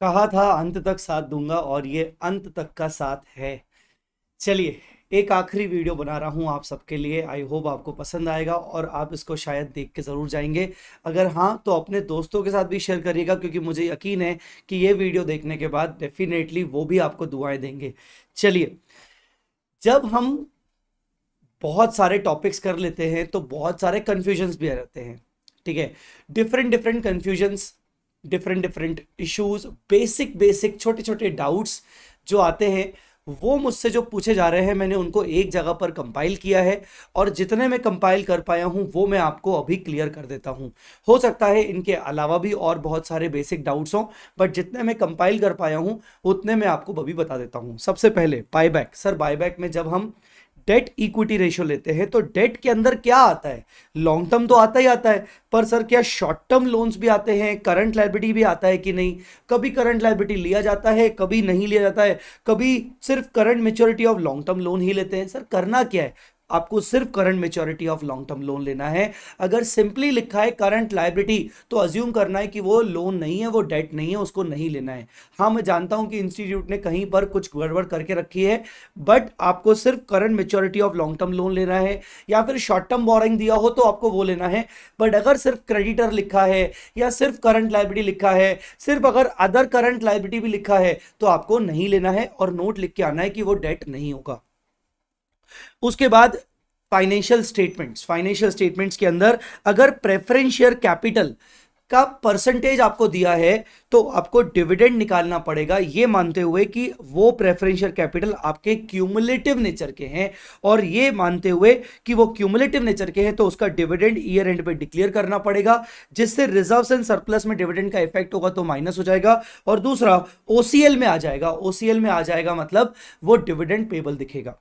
कहा था अंत तक साथ दूंगा और ये अंत तक का साथ है चलिए एक आखिरी वीडियो बना रहा हूँ आप सबके लिए आई होप आपको पसंद आएगा और आप इसको शायद देख के ज़रूर जाएंगे अगर हाँ तो अपने दोस्तों के साथ भी शेयर करिएगा क्योंकि मुझे यकीन है कि ये वीडियो देखने के बाद डेफिनेटली वो भी आपको दुआएं देंगे चलिए जब हम बहुत सारे टॉपिक्स कर लेते हैं तो बहुत सारे कन्फ्यूजन्स भी रहते हैं ठीक है different different confusions different different issues basic basic छोटे छोटे डाउट्स जो आते हैं वो मुझसे जो पूछे जा रहे हैं मैंने उनको एक जगह पर कंपाइल किया है और जितने मैं कंपाइल कर पाया हूँ वो मैं आपको अभी क्लियर कर देता हूँ हो सकता है इनके अलावा भी और बहुत सारे बेसिक डाउट्स हों बट जितने मैं कंपाइल कर पाया हूँ उतने मैं आपको अभी बता देता हूँ सबसे पहले बायबैक सर बाईबैक में जब हम डेट इक्विटी रेशियो लेते हैं तो डेट के अंदर क्या आता है लॉन्ग टर्म तो आता ही आता है पर सर क्या शॉर्ट टर्म लोन्स भी आते हैं करंट लाइबिलिटी भी आता है कि नहीं कभी करंट लाइबिलिटी लिया जाता है कभी नहीं लिया जाता है कभी सिर्फ current maturity of long term loan ही लेते हैं सर करना क्या है आपको सिर्फ current maturity of long term loan लेना है अगर सिंपली लिखा है करंट लाइब्रिटी तो अज्यूम करना है कि वो लोन नहीं है वो डेट नहीं है उसको नहीं लेना है हाँ मैं जानता हूं कि इंस्टीट्यूट ने कहीं पर कुछ गड़बड़ करके रखी है बट आपको सिर्फ current maturity of long term loan लेना है या फिर शॉर्ट टर्म बोरिंग दिया हो तो आपको वो लेना है बट अगर सिर्फ क्रेडिटर लिखा है या सिर्फ करंट लाइब्रिटी लिखा है सिर्फ अगर अदर करंट लाइब्रिटी भी लिखा है तो आपको नहीं लेना है और नोट लिख के आना है कि वो डेट नहीं होगा उसके बाद फाइनेंशियल स्टेटमेंट्स फाइनेंशियल स्टेटमेंट्स के अंदर अगर प्रेफरेंस शेयर कैपिटल का परसेंटेज आपको दिया है तो आपको डिविडेंड निकालना पड़ेगा ये मानते हुए कि वो प्रेफरेंशियल कैपिटल आपके क्यूमुलेटिव नेचर के हैं और ये मानते हुए कि वो क्यूमुलेटिव नेचर के हैं तो उसका डिविडेंड ईयर एंड पे डिक्लेयर करना पड़ेगा जिससे रिजर्व एंड सरप्लस में डिविडेंड का इफेक्ट होगा तो माइनस हो जाएगा और दूसरा ओ में आ जाएगा ओ में आ जाएगा मतलब वो डिविडेंड पेबल दिखेगा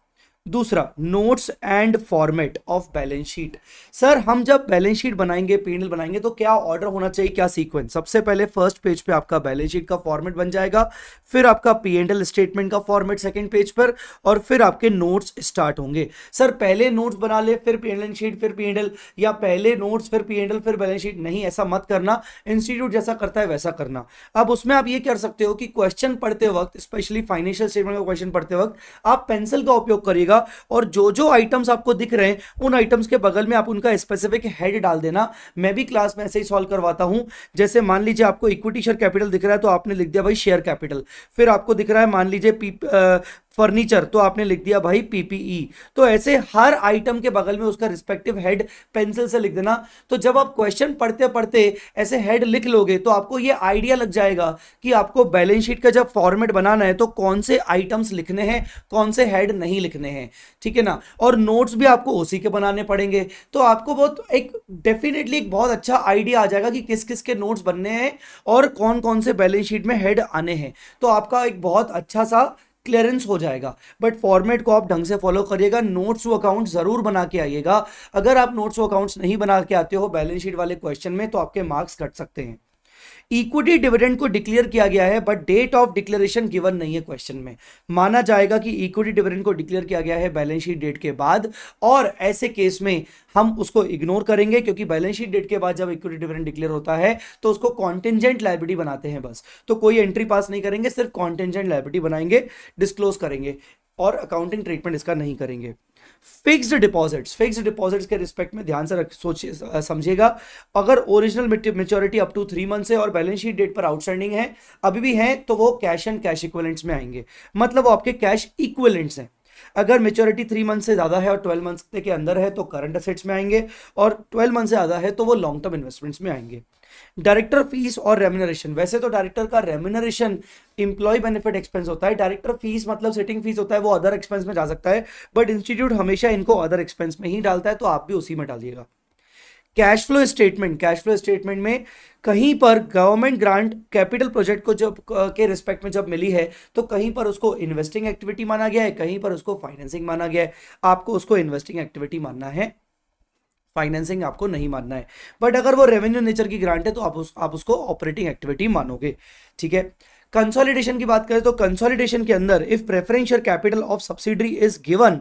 दूसरा notes and format of balance sheet sir हम जब बैलेंस शीट बनाएंगे पीएनएल बनाएंगे तो क्या ऑर्डर होना चाहिए क्या सीक्वेंस सबसे पहले फर्स्ट पेज पे आपका बैलेंस शीट का फॉर्मेट बन जाएगा फिर आपका पीएनएल स्टेटमेंट का फॉर्मेट सेकंड पेज पर और फिर आपके नोट्स स्टार्ट होंगे सर पहले नोट्स बना ले फिर पीएनएल शीट फिर पीएनएल या पहले नोट्स फिर पीएनएल फिर बैलेंस शीट नहीं ऐसा मत करना इंस्टीट्यूट जैसा करता है वैसा करना अब उसमें आप ये कर सकते हो कि क्वेश्चन पढ़ते वक्त स्पेशली फाइनेंशियल स्टेटमेंट का क्वेश्चन पढ़ते वक्त आप पेंसिल का उपयोग करिएगा जाएगा और जो जो आइटम्स आपको दिख रहे हैं उन आइटम्स के बगल में आप उनका स्पेसिफिक हेड डाल देना मैं भी क्लास में ऐसे ही सॉल्व करवाता हूँ जैसे मान लीजिए आपको इक्विटी शेयर कैपिटल दिख रहा है तो आपने लिख दिया भाई शेयर कैपिटल फिर आपको दिख रहा है मान लीजिए फर्नीचर तो आपने लिख दिया भाई पीपीई e। तो ऐसे हर आइटम के बगल में उसका रिस्पेक्टिव हेड पेंसिल से लिख देना तो जब आप क्वेश्चन पढ़ते पढ़ते ऐसे हेड लिख लोगे तो आपको ये आइडिया लग जाएगा कि आपको बैलेंस शीट का जब फॉर्मेट बनाना है तो कौन से आइटम्स लिखने हैं कौन से हेड नहीं लिखने हैं ठीक है ना और नोट्स भी आपको उसी के बनाने पड़ेंगे तो आपको बहुत एक डेफिनेटली एक बहुत अच्छा आइडिया आ जाएगा कि किस किस के नोट्स बनने हैं और कौन कौन से बैलेंस शीट में हेड आने हैं तो आपका एक बहुत अच्छा सा क्लियरेंस हो जाएगा बट फॉर्मेट को आप ढंग से फॉलो करिएगा नोट्स वो अकाउंट ज़रूर बना के आइएगा अगर आप नोट्स वो अकाउंट्स नहीं बना के आते हो बैलेंस शीट वाले क्वेश्चन में तो आपके मार्क्स कट सकते हैं इक्विटी डिविडेंड को डिक्लेयर किया गया है but date of declaration given नहीं है क्वेश्चन में माना जाएगा कि इक्विटी डिविडेंड को डिक्लेयर किया गया है बैलेंस शीट डेट के बाद और ऐसे केस में हम उसको इग्नोर करेंगे क्योंकि बैलेंस शीट डेट के बाद जब इक्विटी डिविडेंड डिक्लेयर होता है तो उसको कॉन्टेंजेंट लाइबिलिटी बनाते हैं बस तो कोई एंट्री पास नहीं करेंगे सिर्फ कॉन्टेंजेंट लाइबिलिटी बनाएंगे डिस्क्लोज करेंगे और अकाउंटिंग ट्रीटमेंट इसका नहीं करेंगे फिक्स्ड डिपॉजिट्स फिक्स्ड डिपॉजिट्स के रिस्पेक्ट में ध्यान से सोचिए समझिएगा अगर original maturity up to three month है और बैलेंस शीट डेट पर आउटस्टैंडिंग है अभी भी है तो वो कैश एंड कैश इक्वलेंट्स में आएंगे मतलब वो आपके कैश इक्वलेंट्स हैं अगर मेच्योरिटी थ्री मंथ से ज़्यादा है और ट्वेल्व मंथ के अंदर है तो करंट असेट्स में आएंगे और ट्वेल्व मंथ से ज़्यादा है तो वो लॉन्ग टर्म इन्वेस्टमेंट्स में आएंगे डायरेक्टर फीस और रेमुनरेशन वैसे तो डायरेक्टर का रेम्यूनरेशन इंप्लॉय बेनिफिट एक्सपेंस होता है डायरेक्टर फीस मतलब सेटिंग फीस होता है वो अदर एक्सपेंस में जा सकता है बट इंस्टीट्यूट हमेशा इनको अदर एक्सपेंस में ही डालता है तो आप भी उसी में डालिएगा cash flow statement cash flow statement में कहीं पर गवर्नमेंट ग्रांट कैपिटल प्रोजेक्ट को जब के रिस्पेक्ट में जब मिली है तो कहीं पर उसको इन्वेस्टिंग एक्टिविटी माना गया है कहीं पर उसको फाइनेंसिंग माना गया है आपको उसको इन्वेस्टिंग एक्टिविटी मानना है फाइनेंसिंग आपको नहीं मानना है बट अगर वो रेवेन्यू नेचर की ग्रांट है तो आप उस आप उसको ऑपरेटिंग एक्टिविटी मानोगे ठीक है कंसोलिडेशन की बात करें तो कंसोलिडेशन के अंदर if preferential capital of subsidy is given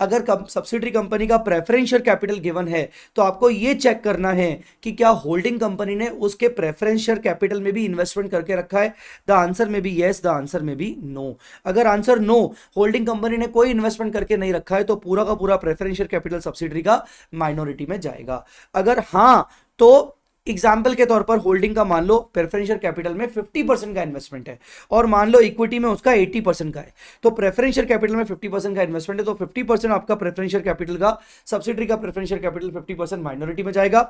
अगर सब्सिडरी कंपनी का प्रेफरेंशियल कैपिटल गिवन है तो आपको ये चेक करना है कि क्या होल्डिंग कंपनी ने उसके प्रेफरेंशियल कैपिटल में भी इन्वेस्टमेंट करके रखा है द आंसर में भी येस द आंसर में भी नो अगर आंसर नो होल्डिंग कंपनी ने कोई इन्वेस्टमेंट करके नहीं रखा है तो पूरा का पूरा प्रेफरेंशियल कैपिटल सब्सिडरी का माइनॉरिटी में जाएगा अगर हाँ तो एग्जाम्पल के तौर पर होल्डिंग का मान लो प्रेफरेंशियल कैपिटल में 50 परसेंट का इन्वेस्टमेंट है और मान लो इक्विटी में उसका 80 परसेंट का है तो प्रेफरेंशियल कैपिटल में 50 परसेंट का इन्वेस्टमेंट है तो 50 परसेंट आपका प्रेफरेंशियल कैपिटल का सब्सिडी का प्रेफरेंशियल कैपिटल 50 परसेंट माइनॉरिटी में जाएगा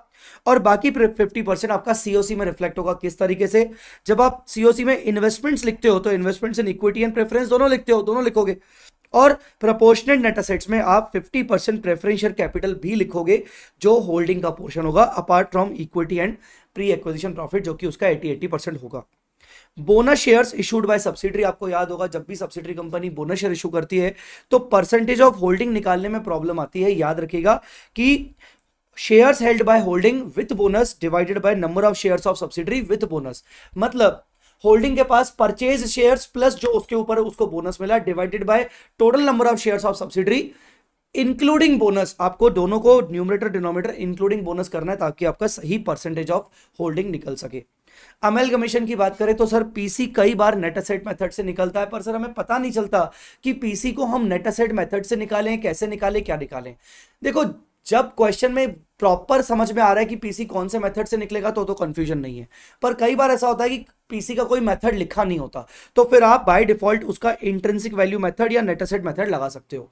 और बाकी फिफ्टी आपका सीओसी में रिफ्लेक्ट होगा किस तरीके से जब आप सीओसी में इन्वेस्टमेंट्स लिखते हो तो investments in equity and preference दोनों लिखते हो दोनों लिखोगे और प्रपोर्शनल नेट असेट्स में आप 50 परसेंट प्रेफरेंशियल कैपिटल भी लिखोगे जो होल्डिंग का पोर्शन होगा apart from equity and percent pre acquisition profit जो कि उसका एटी एटी परसेंट होगा bonus shares issued by subsidy आपको याद होगा जब भी subsidy company bonus share issue करती है तो परसेंटेज ऑफ होल्डिंग निकालने में प्रॉब्लम आती है याद रखिएगा कि shares held by holding with bonus divided by number of shares of subsidy with bonus मतलब होल्डिंग के पास परचेज शेयर्स प्लस जो उसके ऊपर उसको बोनस मिला divided by total number of shares of subsidy including bonus आपको दोनों को न्यूमरेटर डिनोमिनेटर इंक्लूडिंग बोनस करना है ताकि आपका सही परसेंटेज ऑफ होल्डिंग निकल सके अमेल कमीशन की बात करें तो सर पीसी कई बार नेटासेट मेथड से निकलता है पर सर हमें पता नहीं चलता कि पीसी को हम नेटासेट मेथड से निकालें कैसे निकालें क्या निकालें देखो जब क्वेश्चन में प्रॉपर समझ में आ रहा है कि पीसी कौन से मेथड से निकलेगा तो तो कंफ्यूजन नहीं है पर कई बार ऐसा होता है कि पीसी का कोई मेथड लिखा नहीं होता तो फिर आप बाय डिफॉल्ट उसका इंट्रेंसिक वैल्यू मेथड या नेटसेट मेथड लगा सकते हो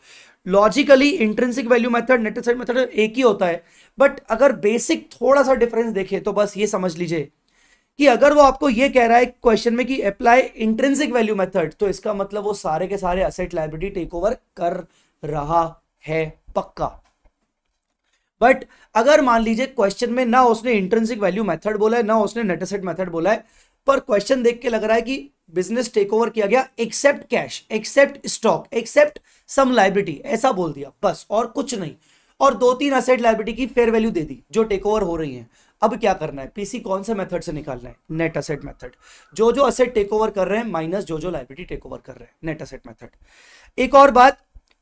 logically intrinsic value method net asset method एक ही होता है बट अगर बेसिक थोड़ा सा डिफरेंस देखे तो बस ये समझ लीजिए कि अगर वो आपको ये कह रहा है क्वेश्चन में कि अप्लाई इंट्रेंसिक वैल्यू मेथड तो इसका मतलब वो सारे के सारे असेट लाइब्रेरी टेक ओवर कर रहा है पक्का बट अगर मान लीजिए क्वेश्चन में ना उसने इंट्रेंसिक वैल्यू मेथड बोला है ना उसने नेटसेट मेथड बोला है पर क्वेश्चन देख के लग रहा है कि बिजनेस टेक ओवर किया गया except cash except stock except some liability ऐसा बोल दिया बस और कुछ नहीं और दो तीन असेट लाइब्रिटी की फेयर वैल्यू दे दी जो टेक ओवर हो रही है अब क्या करना है पीसी कौन से मेथड से निकालना है नेट असेट मेथड जो जो असेट टेक ओवर कर रहे हैं माइनस जो जो लाइब्रिटी टेक ओवर कर रहे हैं नेट असेट मेथड एक और बात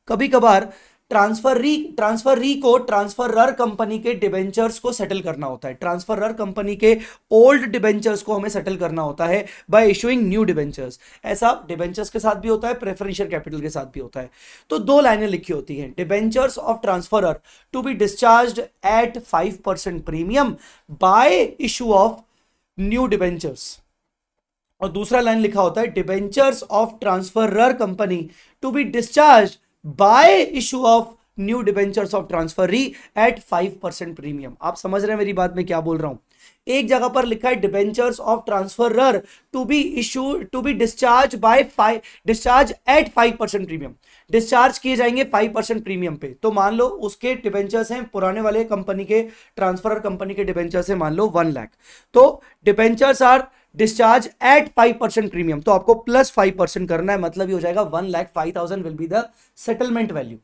कभी कभार ट्रांसफररी ट्रांसफररी को ट्रांसफरर कंपनी के डिबेंचर्स को सेटल करना होता है ट्रांसफरर कंपनी के ओल्ड डिबेंचर्स को हमें सेटल करना होता है बाय इशूइंग न्यू डिबेंचर्स ऐसा डिबेंचर्स के साथ भी होता है प्रेफरेंशियल कैपिटल के साथ भी होता है तो दो लाइनें लिखी होती हैं debentures of transferor to be discharge at five percent premium by issue of new debentures और दूसरा लाइन लिखा होता है debentures of transferor company to be discharge by issue of new debentures of transferee at five percent premium आप समझ रहे हैं मेरी बात में क्या बोल रहा हूं एक जगह पर लिखा है debentures of transferor to be issue to be discharge by five discharge at five percent premium discharge किए जाएंगे फाइव परसेंट प्रीमियम पे तो मान लो उसके डिबेंचर्स हैं पुराने वाले कंपनी के ट्रांसफरर कंपनी के डिबेंचर्स हैं मान लो वन लैख तो debentures are discharge at five percent premium तो आपको प्लस फाइव परसेंट करना है मतलब ये हो जाएगा one lakh five thousand will be the settlement value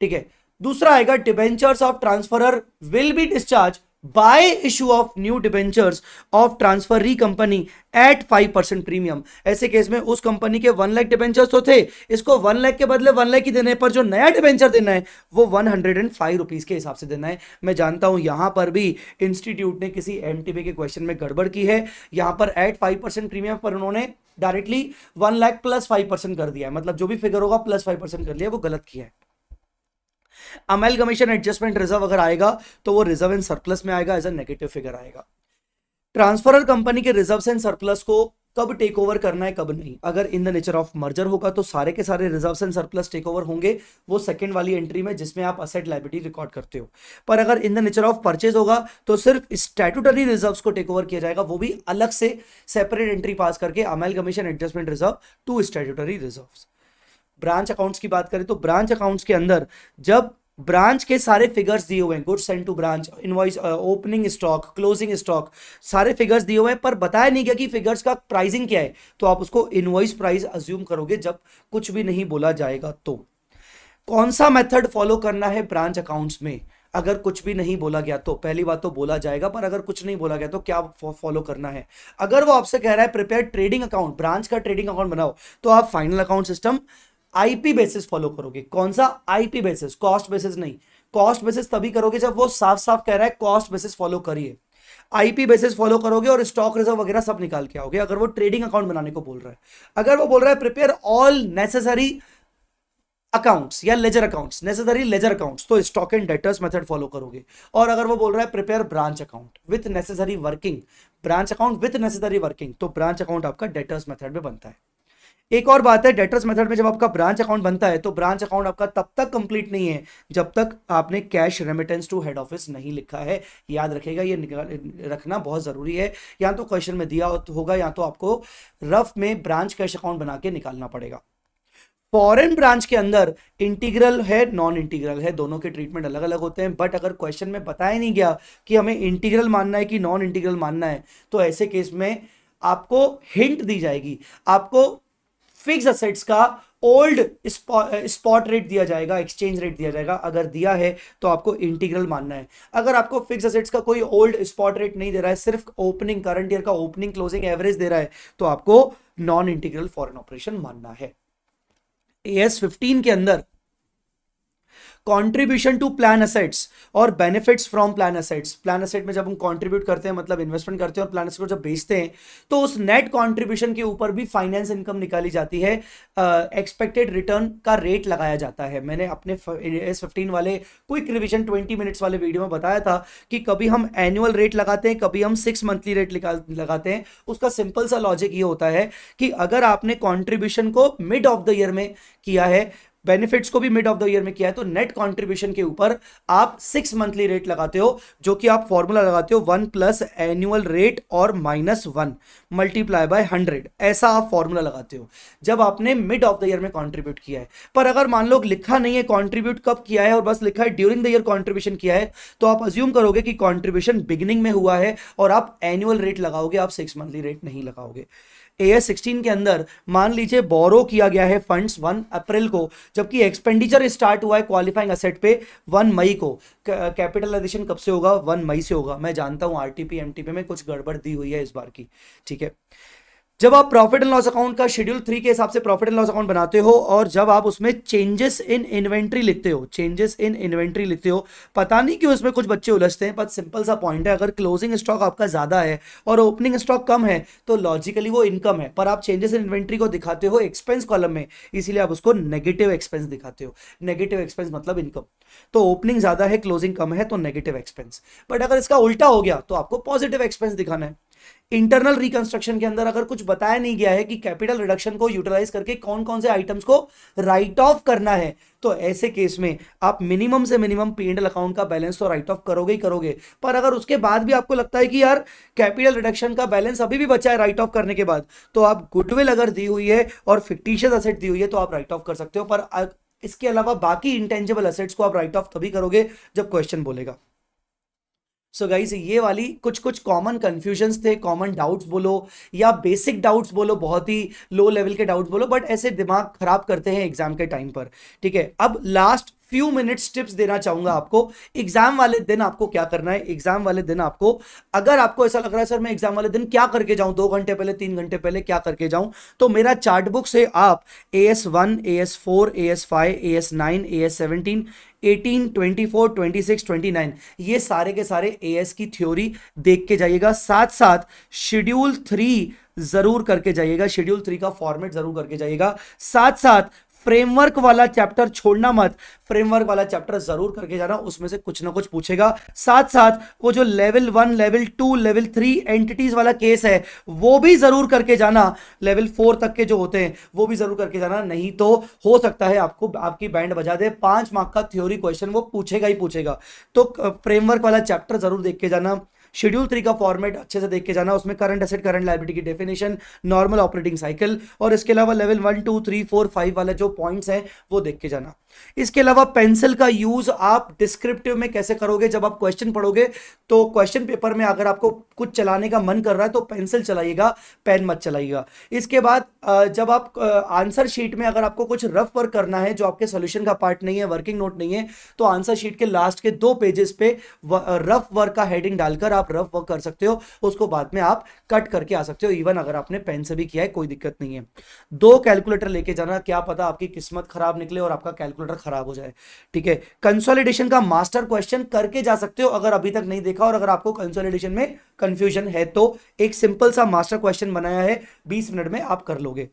ठीक है दूसरा आएगा debentures of transferor will be discharge by issue of new debentures of re company at five percent premium ऐसे केस में उस कंपनी के वन लाख डिबेंचर्स तो थे इसको वन लाख के बदले वन लाख ही देने पर जो नया डिबेंचर देना है वो one hundred and five rupees के हिसाब से देना है मैं जानता हूं यहां पर भी इंस्टीट्यूट ने किसी एम के क्वेश्चन में गड़बड़ की है यहां पर एट फाइव परसेंट प्रीमियम पर उन्होंने directly one lakh plus five percent कर दिया है मतलब जो भी फिगर होगा प्लस फाइव परसेंट कर लिया वो गलत किया है अमेल कमीशन एडजस्टमेंट रिजर्व अगर आएगा तो वो रिजर्व एंड सरप्लस में आएगा एज ए नेगेटिव फिगर आएगा ट्रांसफरर कंपनी के रिजर्व एंड सरप्लस को कब टेक ओवर करना है कब नहीं अगर in the nature of merger होगा तो सारे के सारे reserve and surplus take over होंगे वो सेकंड वाली एंट्री में जिसमें आप असेट लाइबिलिटी रिकॉर्ड करते हो पर अगर in the nature of purchase होगा तो सिर्फ स्टैटूटरी रिजर्व को टेक ओवर किया जाएगा वो भी अलग से सेपरेट एंट्री पास करके amalgamation adjustment reserve to statutory reserves branch accounts की बात करें तो ब्रांच अकाउंट्स के अंदर जब ब्रांच के सारे फिगर्स दिए हुए हैं good send to branch invoice opening stock closing stock सारे फिगर्स दिए हुए हैं पर बताया नहीं गया कि फिगर्स का प्राइसिंग क्या है तो आप उसको इनवॉइस प्राइस अज्यूम करोगे जब कुछ भी नहीं बोला जाएगा तो कौन सा मेथड फॉलो करना है ब्रांच अकाउंट्स में अगर कुछ भी नहीं बोला गया तो पहली बात तो बोला जाएगा पर अगर कुछ नहीं बोला गया तो क्या फॉलो करना है अगर वो आपसे कह रहा है प्रिपेयर ट्रेडिंग अकाउंट ब्रांच का ट्रेडिंग अकाउंट बनाओ तो आप final account system IP basis follow करोगे कौन सा आईपी बेसिस कॉस्ट बेसिस नहीं कॉस्ट बेसिस तभी करोगे जब वो साफ साफ कह रहा है कॉस्ट बेसिस फॉलो करिए आईपी बेसिस फॉलो करोगे और स्टॉक रिजर्व वगैरह सब निकाल के आओगे अगर वो ट्रेडिंग अकाउंट बनाने को बोल रहा है अगर वो बोल रहा है प्रिपेयर ऑल नेसेसरी अकाउंट्स या ledger accounts necessary ledger accounts तो stock and debtors method follow करोगे और अगर वो बोल रहा है prepare branch account with necessary working branch account with necessary working तो ब्रांच अकाउंट आपका डेटर्स मेथड में बनता है एक और बात है डेटर्स मेथड में जब आपका ब्रांच अकाउंट बनता है तो ब्रांच अकाउंट आपका तब तक कंप्लीट नहीं है जब तक आपने cash remittance to head office नहीं लिखा है याद रखेगा ये रखना बहुत ज़रूरी है या तो क्वेश्चन में दिया होगा या तो आपको रफ में ब्रांच कैश अकाउंट बना के निकालना पड़ेगा फॉरेन ब्रांच के अंदर इंटीग्रल है नॉन इंटीग्रल है दोनों के ट्रीटमेंट अलग अलग होते हैं बट अगर क्वेश्चन में बताया नहीं गया कि हमें इंटीग्रल मानना है कि नॉन इंटीग्रल मानना है तो ऐसे केस में आपको हिंट दी जाएगी आपको फिक्स असेट्स का ओल्ड स्पॉट रेट दिया जाएगा एक्सचेंज रेट दिया जाएगा अगर दिया है तो आपको इंटीग्रल मानना है अगर आपको फिक्स असेट्स का कोई ओल्ड स्पॉट रेट नहीं दे रहा है सिर्फ ओपनिंग करंट ईयर का ओपनिंग क्लोजिंग एवरेज दे रहा है तो आपको नॉन इंटीग्रल फॉरन ऑपरेशन मानना है एस फिफ्टीन के अंदर कॉन्ट्रीब्यूशन टू प्लान असेट्स और benefits from plan assets plan asset में जब हम कॉन्ट्रीब्यूट करते हैं मतलब इन्वेस्टमेंट करते हैं और प्लान असेट को जब बेचते हैं तो उस नेट कॉन्ट्रीब्यूशन के ऊपर भी फाइनेंस इनकम निकाली जाती है एक्सपेक्टेड uh, रिटर्न का रेट लगाया जाता है मैंने अपने एस फिफ्टीन वाले क्विक रिविजन ट्वेंटी मिनट्स वाले वीडियो में बताया था कि कभी हम एनुअल रेट लगाते हैं कभी हम सिक्स मंथली रेट लगाते हैं उसका सिंपल सा लॉजिक ये होता है कि अगर आपने कॉन्ट्रीब्यूशन को मिड ऑफ द ईयर में किया है बेनिफिट्स को भी मिड ऑफ द ईयर में किया है तो नेट कंट्रीब्यूशन के ऊपर आप सिक्स मंथली रेट लगाते हो जो कि आप फॉर्मूला लगाते हो वन प्लस एनुअल रेट और minus one multiply by hundred ऐसा आप फॉर्मूला लगाते हो जब आपने मिड ऑफ द ईयर में कॉन्ट्रीब्यूट किया है पर अगर मान लो लिखा नहीं है कॉन्ट्रीब्यूट कब किया है और बस लिखा है ड्यूरिंग द ईयर कॉन्ट्रीब्यूशन किया है तो आप अज्यूम करोगे कि कॉन्ट्रीब्यूशन बिगिनिंग में हुआ है और आप एनुअल रेट लगाओगे आप सिक्स मंथली रेट नहीं लगाओगे ए सिक्सटीन के अंदर मान लीजिए बोरो किया गया है फंड्स वन अप्रैल को जबकि एक्सपेंडिचर स्टार्ट हुआ है क्वालिफाइंग असेट पे वन मई को कैपिटलाइजेशन कब से होगा वन मई से होगा मैं जानता हूँ आरटीपी एमटीपी में कुछ गड़बड़ दी हुई है इस बार की ठीक है जब आप प्रॉफिट एंड लॉस अकाउंट का शेड्यूल थ्री के हिसाब से प्रॉफिट एंड लॉस अकाउंट बनाते हो और जब आप उसमें चेंजेस इन इन्वेंट्री लिखते हो चेंजेस इन इन्वेंट्री लिखते हो पता नहीं क्यों उसमें कुछ बच्चे उलझते हैं पर सिंपल सा पॉइंट है अगर क्लोजिंग स्टॉक आपका ज़्यादा है और ओपनिंग स्टॉक कम है तो लॉजिकली वो इनकम है पर आप चेंजेस इन इन्वेंट्री को दिखाते हो एक्सपेंस कॉलम में इसीलिए आप उसको नेगेटिव एक्सपेंस दिखाते हो नेगेटिव एक्सपेंस मतलब इनकम तो ओपनिंग ज़्यादा है क्लोजिंग कम है तो नेगेटिव एक्सपेंस बट अगर इसका उल्टा हो गया तो आपको पॉजिटिव एक्सपेंस दिखाना है इंटरनल रिकंस्ट्रक्शन के अंदर अगर कुछ बताया नहीं गया है कि कैपिटल रिडक्शन को यूटिलाइज करके कौन कौन से आइटम्स को राइट ऑफ करना है तो ऐसे केस में आप मिनिमम से मिनिमम पी एंडल अकाउंट का बैलेंस तो राइट ऑफ करोगे ही करोगे पर अगर उसके बाद भी आपको लगता है कि यार कैपिटल रिडक्शन का बैलेंस अभी भी बचा है राइट ऑफ करने के बाद तो आप गुडविल अगर दी हुई है और फिक्टिशियस असेट दी हुई है तो आप राइट ऑफ कर सकते हो पर इसके अलावा बाकी इंटेंजिबल असेट्स को आप राइट ऑफ तभी करोगे जब क्वेश्चन बोलेगा सो so गाइज ये वाली कुछ कुछ कॉमन कन्फ्यूजन्स थे कॉमन डाउट्स बोलो या बेसिक डाउट्स बोलो बहुत ही लो लेवल के डाउट्स बोलो बट ऐसे दिमाग खराब करते हैं एग्जाम के टाइम पर ठीक है अब लास्ट फ्यू मिनट्स टिप्स देना चाहूंगा आपको एग्जाम वाले दिन आपको क्या करना है एग्जाम वाले दिन आपको अगर आपको ऐसा लग रहा है सर मैं एग्जाम वाले दिन क्या करके जाऊं दो घंटे पहले तीन घंटे पहले क्या करके जाऊं तो मेरा चार्ट बुक से आप A S one A S four A S five A S nine A S seventeen 18, 24, 26, 29 ये सारे के सारे एस की थ्योरी देख के जाइएगा साथ साथ शेड्यूल थ्री जरूर करके जाइएगा शेड्यूल थ्री का फॉर्मेट जरूर करके जाइएगा साथ साथ फ्रेमवर्क वाला चैप्टर छोड़ना मत फ्रेमवर्क वाला चैप्टर जरूर करके जाना उसमें से कुछ ना कुछ पूछेगा साथ साथ वो जो level one level two level three entities वाला केस है वो भी जरूर करके जाना लेवल फोर तक के जो होते हैं वो भी जरूर करके जाना नहीं तो हो सकता है आपको आपकी बैंड बजा दे पांच मार्क का थ्योरी क्वेश्चन वो पूछेगा ही पूछेगा तो फ्रेमवर्क वाला चैप्टर जरूर देख के जाना शेड्यूल थ्री का फॉर्मेट अच्छे से देख के जाना उसमें करंट एसेट करंट लाइबिलिटी की डेफिनेशन नॉर्मल ऑपरेटिंग साइकिल और इसके अलावा level one two three four five वाला जो पॉइंट्स है वो देख के जाना इसके अलावा पेंसिल का यूज आप डिस्क्रिप्टिव में कैसे करोगे जब आप क्वेश्चन पढ़ोगे तो क्वेश्चन पेपर में अगर आपको कुछ चलाने का मन कर रहा है तो पेंसिल चलाइएगा पेन मत चलाइएगा इसके बाद जब आप आंसर शीट में अगर आपको कुछ रफ वर्क करना है जो आपके सोल्यूशन का पार्ट नहीं है वर्किंग नोट नहीं है तो आंसर शीट के लास्ट के दो पेजेस पे रफ वर्क का हेडिंग डालकर आप रफ वर्क कर सकते हो उसको बाद में आप कट करके आ सकते हो इवन अगर आपने पेन से भी किया है कोई दिक्कत नहीं है दो कैलकुलेटर लेके जाना क्या पता आपकी किस्मत खराब निकले और आपका कैलकुलेटर ऑर्डर खराब हो जाए ठीक है कंसोलिडेशन का मास्टर क्वेश्चन करके जा सकते हो अगर अभी तक नहीं देखा और अगर आपको कंसोलिडेशन में कंफ्यूजन है तो एक सिंपल सा मास्टर क्वेश्चन बनाया है बीस मिनट में आप कर लोगे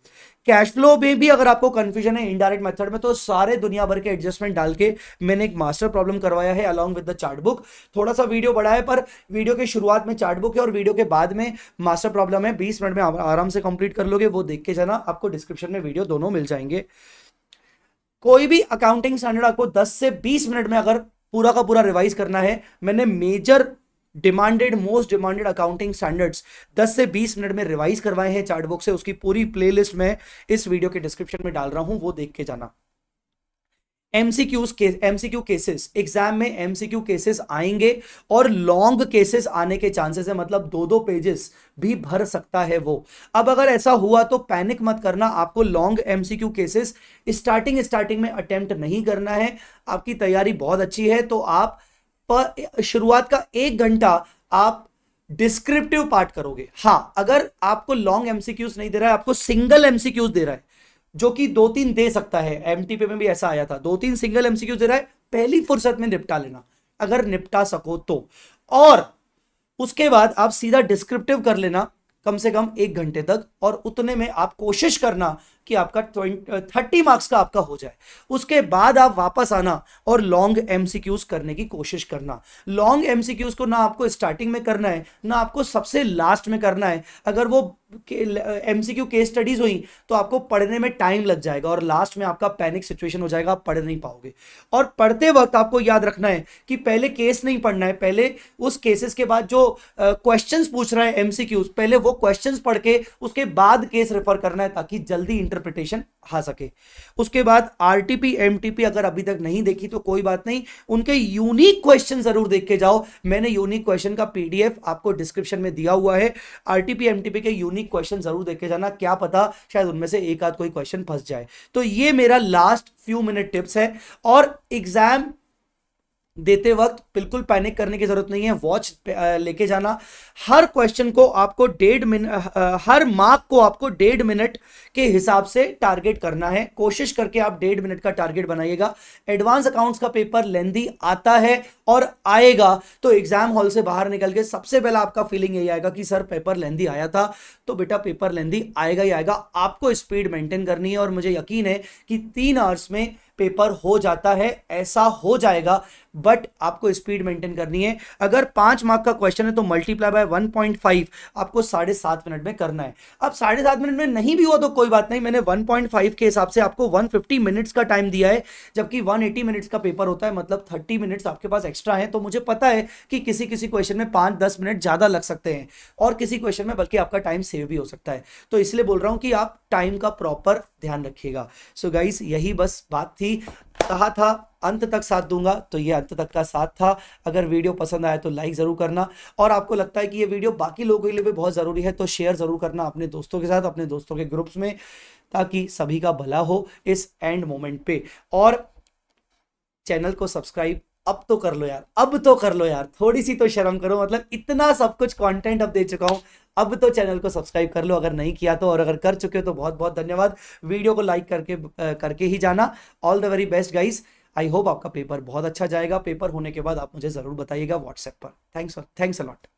कैश फ्लो में भी अगर आपको कंफ्यूजन है इनडायरेक्ट मेथड में तो सारे दुनिया भर के एडजस्टमेंट डाल के मैंने एक मास्टर प्रॉब्लम करवाया है along with the chart book थोड़ा सा वीडियो बढ़ा है पर वीडियो के शुरुआत में चार्ट बुक है और वीडियो के बाद में मास्टर प्रॉब्लम है बीस मिनट में आराम से कंप्लीट कर लोगे वो देख के जाना आपको डिस्क्रिप्शन में वीडियो दोनों मिल जाएंगे कोई भी अकाउंटिंग स्टैंडर्ड आपको 10 से 20 मिनट में अगर पूरा का पूरा रिवाइज करना है मैंने major demanded most demanded accounting standards 10 से 20 मिनट में रिवाइज करवाए हैं चार्ट बुक से उसकी पूरी प्लेलिस्ट में इस वीडियो के डिस्क्रिप्शन में डाल रहा हूं वो देख के जाना एमसीक्यूज एमसीक्यू केसेस एग्जाम में एमसीक्यू केसेस आएंगे और लॉन्ग केसेस आने के चांसेस है मतलब दो दो पेजेस भी भर सकता है वो अब अगर ऐसा हुआ तो पैनिक मत करना आपको long MCQ cases starting starting में अटेम्प्ट नहीं करना है आपकी तैयारी बहुत अच्छी है तो आप शुरुआत का एक घंटा आप डिस्क्रिप्टिव पार्ट करोगे हाँ अगर आपको लॉन्ग एमसीक्यूज नहीं दे रहा है आपको सिंगल एमसीक्यूज दे रहा है जो कि दो तीन दे सकता है पे में भी ऐसा आया था दो तीन सिंगल एमसीक्यू दे रहा है पहली फुर्सत में निपटा लेना अगर निपटा सको तो और उसके बाद आप सीधा डिस्क्रिप्टिव कर लेना कम से कम एक घंटे तक और उतने में आप कोशिश करना कि आपका ट्वेंटी थर्टी मार्क्स का आपका हो जाए उसके बाद आप वापस आना और लॉन्ग एमसीक्यूज करने की कोशिश करना लॉन्ग एमसीक्यूज को ना आपको स्टार्टिंग में करना है ना आपको सबसे लास्ट में करना है अगर वो M C Q case studies हुई तो आपको पढ़ने में टाइम लग जाएगा और लास्ट में आपका पैनिक सिचुएशन हो जाएगा आप पढ़ नहीं पाओगे और पढ़ते वक्त आपको याद रखना है कि पहले केस नहीं पढ़ना है पहले उस केसेस के बाद जो क्वेश्चन uh, पूछ रहा है एम सी क्यूज पहले वो क्वेश्चन पढ़ के उसके बाद केस रेफर करना है ताकि जल्दी इंटर इंटरप्रिटेशन आ सके उसके बाद आर टी अगर अभी तक नहीं देखी तो कोई बात नहीं उनके यूनिक क्वेश्चन जरूर देख के जाओ मैंने यूनिक क्वेश्चन का पी आपको डिस्क्रिप्शन में दिया हुआ है आर टी के यूनिक क्वेश्चन जरूर देख के जाना क्या पता शायद उनमें से एक आध कोई क्वेश्चन फंस जाए तो ये मेरा लास्ट फ्यू मिनट टिप्स है और एग्जाम देते वक्त बिल्कुल पैनिक करने की जरूरत नहीं है वॉच लेके जाना हर क्वेश्चन को आपको डेढ़ मिनट हर मार्क को आपको डेढ़ मिनट के हिसाब से टारगेट करना है कोशिश करके आप डेढ़ मिनट का टारगेट बनाइएगा एडवांस अकाउंट्स का पेपर लेंदी आता है और आएगा तो एग्जाम हॉल से बाहर निकल के सबसे पहला आपका फीलिंग यही आएगा कि सर पेपर लेंदी आया था तो बेटा पेपर लेंदी आएगा ही आएगा आपको स्पीड मेंटेन करनी है और मुझे यकीन है कि तीन आवर्स में पेपर हो जाता है ऐसा हो जाएगा बट आपको स्पीड मेंटेन करनी है अगर पांच मार्क का क्वेश्चन है तो multiply by one point five आपको साढ़े सात मिनट में करना है अब साढ़े सात मिनट में नहीं भी हुआ तो कोई बात नहीं मैंने वन पॉइंट फाइव के हिसाब से आपको वन फिफ्टी मिनट्स का टाइम दिया है जबकि वन एटी मिनट्स का पेपर होता है मतलब थर्टी मिनट्स आपके पास एक्स्ट्रा है तो मुझे पता है कि किसी किसी क्वेश्चन में पाँच दस मिनट ज़्यादा लग सकते हैं और किसी क्वेश्चन में बल्कि आपका टाइम सेव भी हो सकता है तो इसलिए बोल रहा हूँ कि आप टाइम का प्रॉपर ध्यान रखिएगा सो गाइस यही बस बात थी कहा था अंत तक साथ दूंगा तो ये अंत तक का साथ था अगर वीडियो पसंद आए तो लाइक ज़रूर करना और आपको लगता है कि ये वीडियो बाकी लोगों के लिए भी बहुत ज़रूरी है तो शेयर ज़रूर करना अपने दोस्तों के साथ अपने दोस्तों के ग्रुप्स में ताकि सभी का भला हो इस एंड मोमेंट पे और चैनल को सब्सक्राइब अब तो कर लो यार अब तो कर लो यार थोड़ी सी तो शर्म करो मतलब इतना सब कुछ कंटेंट अब दे चुका हूँ अब तो चैनल को सब्सक्राइब कर लो अगर नहीं किया तो और अगर कर चुके हो तो बहुत बहुत धन्यवाद वीडियो को लाइक करके करके ही जाना all the very best guys I hope आपका पेपर बहुत अच्छा जाएगा पेपर होने के बाद आप मुझे ज़रूर बताइएगा व्हाट्सएप पर थैंक्स थैंक्स अलॉट